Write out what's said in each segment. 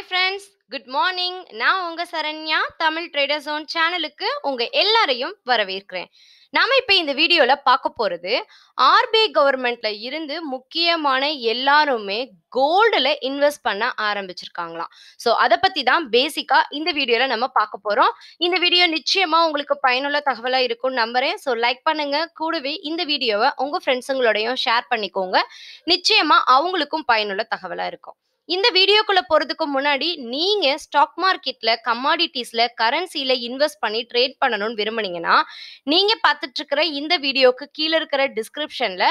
hi friends good morning நான் உங்க Saranya Tamil trader zone சேனலுக்கு உங்க எல்லாரையும் வரவேற்கிறேன் நாம இப்போ இந்த வீடியோல பார்க்க போறது ஆர்பிஐ கவர்மெண்ட்ல இருந்து முக்கியமான எல்லாருமே கோல்டுல இன்வெஸ்ட் பண்ண ஆரம்பிச்சிருக்காங்களாம் ஸோ அதை பத்தி தான் பேசிக்கா இந்த வீடியோல நம்ம பார்க்க போறோம் இந்த வீடியோ நிச்சயமா உங்களுக்கு பயனுள்ள தகவலா இருக்கும்னு நம்புறேன் ஸோ லைக் பண்ணுங்க கூடவே இந்த வீடியோவை உங்க ஃப்ரெண்ட்ஸுங்களோடையும் ஷேர் பண்ணிக்கோங்க நிச்சயமா அவங்களுக்கும் பயனுள்ள தகவலா இருக்கும் இந்த வீடியோக்குள்ள போறதுக்கு முன்னாடி நீங்க ஸ்டாக் மார்க்கெட்ல கமாடிட்டிஸ்ல கரன்சில இன்வெஸ்ட் பண்ணி ட்ரேட் பண்ணணும்னு விரும்புனீங்கன்னா நீங்க பார்த்துட்டு இருக்கிற இந்த வீடியோக்கு கீழே இருக்கிற டிஸ்கிரிப்ஷன்ல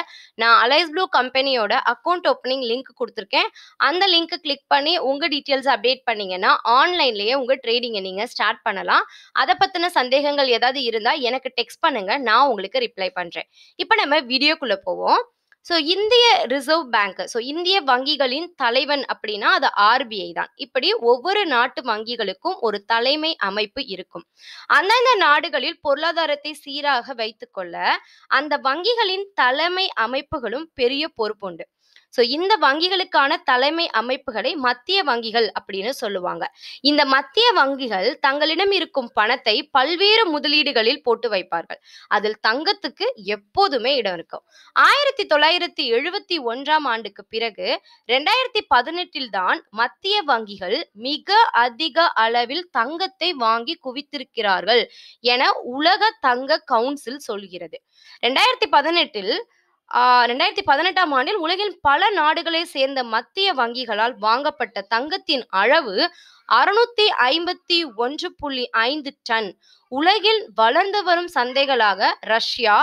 நான் அலைஸ் ப்ளூ கம்பெனியோட அக்கௌண்ட் ஓப்பனிங் லிங்க் கொடுத்துருக்கேன் அந்த லிங்க் கிளிக் பண்ணி உங்க டீட்டெயில்ஸ் அப்டேட் பண்ணீங்கன்னா ஆன்லைன்லயே உங்க ட்ரேடிங்கை நீங்க ஸ்டார்ட் பண்ணலாம் அதை பத்தின சந்தேகங்கள் ஏதாவது இருந்தா எனக்கு டெக்ஸ்ட் பண்ணுங்க நான் உங்களுக்கு ரிப்ளை பண்றேன் இப்போ நம்ம வீடியோக்குள்ள போவோம் ஸோ இந்திய ரிசர்வ் பேங்க் ஸோ இந்திய வங்கிகளின் தலைவன் அப்படின்னா அது ஆர்பிஐ தான் இப்படி ஒவ்வொரு நாட்டு வங்கிகளுக்கும் ஒரு தலைமை அமைப்பு இருக்கும் அந்தந்த நாடுகளில் பொருளாதாரத்தை சீராக வைத்துக்கொள்ள அந்த வங்கிகளின் தலைமை அமைப்புகளும் பெரிய பொறுப்புண்டு ஸோ இந்த வங்கிகளுக்கான தலைமை அமைப்புகளை மத்திய வங்கிகள் அப்படின்னு சொல்லுவாங்க இந்த மத்திய வங்கிகள் தங்களிடம் இருக்கும் பணத்தை பல்வேறு முதலீடுகளில் போட்டு வைப்பார்கள் அதில் தங்கத்துக்கு எப்போதுமே இடம் இருக்கும் ஆயிரத்தி தொள்ளாயிரத்தி எழுபத்தி ஒன்றாம் ஆண்டுக்கு பிறகு ரெண்டாயிரத்தி பதினெட்டில் தான் மத்திய வங்கிகள் மிக அதிக அளவில் தங்கத்தை வாங்கி குவித்திருக்கிறார்கள் என உலக தங்க கவுன்சில் சொல்கிறது ரெண்டாயிரத்தி பதினெட்டில் ரெண்டாயிரத்தி பதினெட்டாம் ஆண்டில் உலகின் பல நாடுகளை சேர்ந்த மத்திய வங்கிகளால் வாங்கப்பட்ட தங்கத்தின் அளவு அறுநூத்தி ஐம்பத்தி ஒன்று புள்ளி ஐந்து டன் உலகில் வளர்ந்து வரும் சந்தைகளாக ரஷ்யா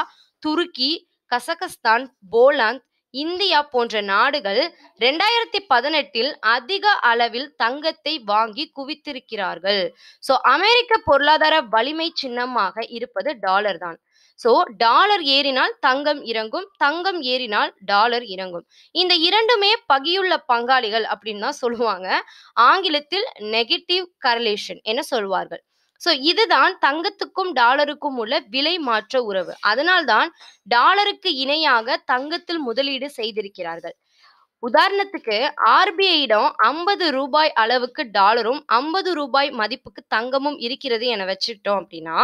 துருக்கி கசகஸ்தான் போலந்து இந்தியா போன்ற நாடுகள் ரெண்டாயிரத்தி பதினெட்டில் அதிக அளவில் தங்கத்தை வாங்கி குவித்திருக்கிறார்கள் சோ அமெரிக்க பொருளாதார வலிமை சின்னமாக இருப்பது டாலர் தான் ஸோ டாலர் ஏறினால் தங்கம் இறங்கும் தங்கம் ஏறினால் டாலர் இறங்கும் இந்த இரண்டுமே பகியுள்ள பங்காளிகள் அப்படின்னு தான் சொல்லுவாங்க ஆங்கிலத்தில் நெகட்டிவ் கரலேஷன் என சொல்வார்கள் ஸோ இதுதான் தங்கத்துக்கும் டாலருக்கும் உள்ள விலை மாற்ற உறவு அதனால்தான் டாலருக்கு இணையாக தங்கத்தில் முதலீடு செய்திருக்கிறார்கள் உதாரணத்துக்கு ஆர்பிஐயிடம் ஐம்பது ரூபாய் அளவுக்கு டாலரும் ஐம்பது ரூபாய் மதிப்புக்கு தங்கமும் இருக்கிறது என வச்சுட்டோம் அப்படின்னா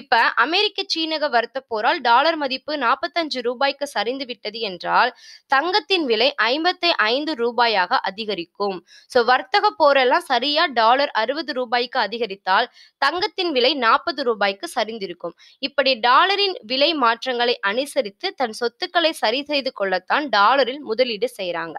இப்ப அமெரிக்க சீனக வர்த்த போரால் டாலர் மதிப்பு நாற்பத்தஞ்சு ரூபாய்க்கு சரிந்து விட்டது என்றால் தங்கத்தின் விலை ஐம்பத்தி ஐந்து ரூபாயாக அதிகரிக்கும் ஸோ வர்த்தக போரெல்லாம் சரியா டாலர் அறுபது ரூபாய்க்கு அதிகரித்தால் தங்கத்தின் விலை நாற்பது ரூபாய்க்கு சரிந்திருக்கும் இப்படி டாலரின் விலை மாற்றங்களை அனுசரித்து தன் சொத்துக்களை சரி செய்து கொள்ளத்தான் டாலரில் முதலீடு செய்கிறாங்க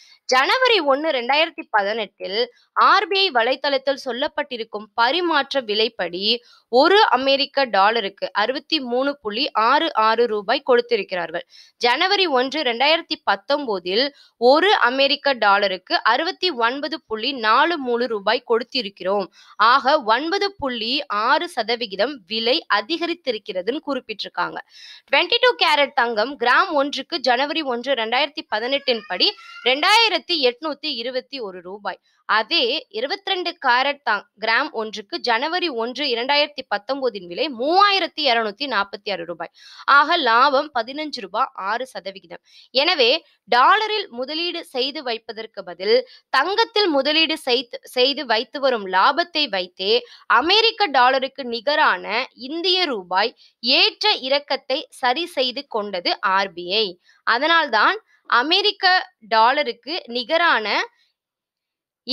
ஜனவரி ஒன்று ரெண்டாயிரத்தி பதினெட்டில் ஆர்பிஐ வலைத்தளத்தில் சொல்லப்பட்டிருக்கும் பரிமாற்ற விலைப்படி ஒரு அமெரிக்க டாலருக்கு அறுபத்தி மூணு புள்ளி ஆறு ஆறு ரூபாய் கொடுத்திருக்கிறார்கள் ஜனவரி ஒன்று ரெண்டாயிரத்தி பத்தொன்பதில் ஒரு அமெரிக்க டாலருக்கு அறுபத்தி ஒன்பது புள்ளி நாலு மூணு ரூபாய் கொடுத்திருக்கிறோம் ஆக ஒன்பது புள்ளி ஆறு சதவிகிதம் விலை அதிகரித்திருக்கிறதுன்னு குறிப்பிட்டிருக்காங்க டுவெண்ட்டி டூ கேரட் தங்கம் கிராம் ஒன்றுக்கு ஜனவரி ஒன்று ரெண்டாயிரத்தி பதினெட்டின் படி ரெண்டாயிரத்தி ஆயிரத்தி எட்நூத்தி இருபத்தி ஒரு ரூபாய் அதே இருபத்தி ரெண்டு கேரட் தான் கிராம் ஒன்றுக்கு ஜனவரி ஒன்று இரண்டாயிரத்தி பத்தொன்பதின் விலை மூவாயிரத்தி இருநூத்தி நாற்பத்தி ஆறு ரூபாய் ஆக லாபம் பதினஞ்சு ரூபாய் ஆறு சதவிகிதம் எனவே டாலரில் முதலீடு செய்து வைப்பதற்கு பதில் தங்கத்தில் முதலீடு செய்து வைத்து வரும் லாபத்தை வைத்தே அமெரிக்க டாலருக்கு நிகரான இந்திய ரூபாய் ஏற்ற இறக்கத்தை சரி செய்து கொண்டது ஆர்பிஐ அதனால்தான் அமெரிக்க டாலருக்கு நிகரான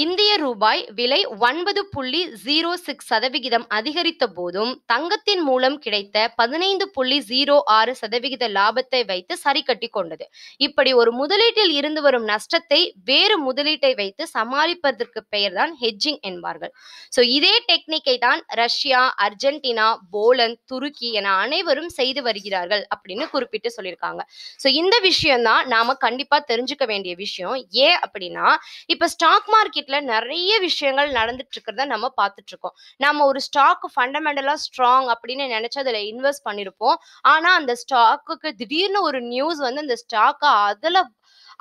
இந்திய ரூபாய் விலை ஒன்பது புள்ளி ஜீரோ சிக்ஸ் சதவிகிதம் அதிகரித்த போதும் தங்கத்தின் மூலம் கிடைத்த பதினைந்து புள்ளி ஜீரோ ஆறு சதவிகித லாபத்தை வைத்து சரி கட்டி கொண்டது இப்படி ஒரு முதலீட்டில் இருந்து வரும் நஷ்டத்தை வேறு முதலீட்டை வைத்து சமாளிப்பதற்கு பெயர்தான் ஹெட்ஜிங் என்பார்கள் ஸோ இதே டெக்னிக்கை தான் ரஷ்யா அர்ஜென்டினா போலந்து துருக்கி என அனைவரும் செய்து வருகிறார்கள் அப்படின்னு குறிப்பிட்டு சொல்லியிருக்காங்க ஸோ இந்த விஷயம் தான் நாம கண்டிப்பா தெரிஞ்சுக்க வேண்டிய விஷயம் ஏன் அப்படின்னா இப்ப ஸ்டாக் மார்க்கெட் மார்க்கெட்ல நிறைய விஷயங்கள் நடந்துட்டு இருக்கிறத நம்ம பார்த்துட்டு இருக்கோம் நம்ம ஒரு ஸ்டாக் ஃபண்டமெண்டலா ஸ்ட்ராங் அப்படின்னு நினைச்சு அதுல இன்வெஸ்ட் பண்ணிருப்போம் ஆனா அந்த ஸ்டாக்குக்கு திடீர்னு ஒரு நியூஸ் வந்து அந்த ஸ்டாக்கை அதுல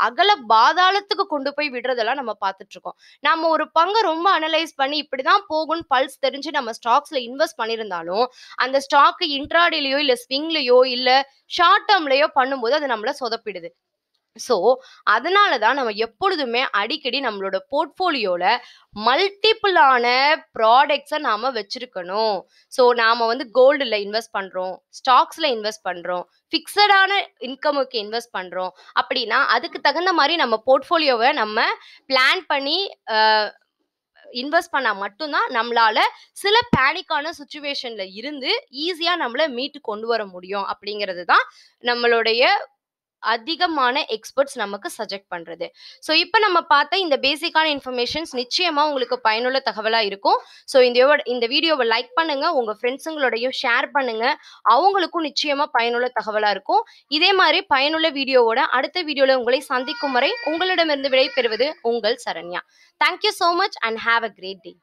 அகல பாதாளத்துக்கு கொண்டு போய் விடுறதெல்லாம் நம்ம பார்த்துட்டு இருக்கோம் நம்ம ஒரு பங்கை ரொம்ப அனலைஸ் பண்ணி இப்படிதான் போகும்னு பல்ஸ் தெரிஞ்சு நம்ம ஸ்டாக்ஸ்ல இன்வெஸ்ட் பண்ணியிருந்தாலும் அந்த ஸ்டாக்கு இன்ட்ராடேலயோ இல்ல ஸ்விங்லயோ இல்ல ஷார்ட் டேர்ம்லயோ பண்ணும்போது அது நம்மள சொதப்பிடுது ஸோ அதனால தான் நம்ம எப்பொழுதுமே அடிக்கடி நம்மளோட போர்ட்ஃபோலியோவில் மல்டிப்புளான ப்ராடக்ட்ஸை நாம் வச்சுருக்கணும் ஸோ நாம் வந்து கோல்டில் இன்வெஸ்ட் பண்ணுறோம் ஸ்டாக்ஸில் இன்வெஸ்ட் பண்ணுறோம் ஃபிக்ஸடான இன்கமுக்கு இன்வெஸ்ட் பண்ணுறோம் அப்படின்னா அதுக்கு தகுந்த மாதிரி நம்ம போர்ட்ஃபோலியோவை நம்ம பிளான் பண்ணி இன்வெஸ்ட் பண்ணால் மட்டும்தான் நம்மளால சில பேனிக்கான சுச்சுவேஷனில் இருந்து ஈஸியாக நம்மளை மீட்டு கொண்டு வர முடியும் அப்படிங்கிறது தான் நம்மளுடைய அதிகமான எக்ஸ்பர்ட்ஸ் நமக்கு சஜெக்ட் பண்ணுறது ஸோ இப்போ நம்ம பார்த்த இந்த பேசிக்கான இன்ஃபர்மேஷன்ஸ் நிச்சயமாக உங்களுக்கு பயனுள்ள தகவலாக இருக்கும் ஸோ இந்த இந்த வீடியோவை லைக் பண்ணுங்கள் உங்கள் ஃப்ரெண்ட்ஸுங்களோடையும் ஷேர் பண்ணுங்கள் அவங்களுக்கும் நிச்சயமாக பயனுள்ள தகவலாக இருக்கும் இதே மாதிரி பயனுள்ள வீடியோவோட அடுத்த வீடியோவில் உங்களை சந்திக்கும் வரை உங்களிடமிருந்து விடை பெறுவது உங்கள் Saranya thank you so much and have a great day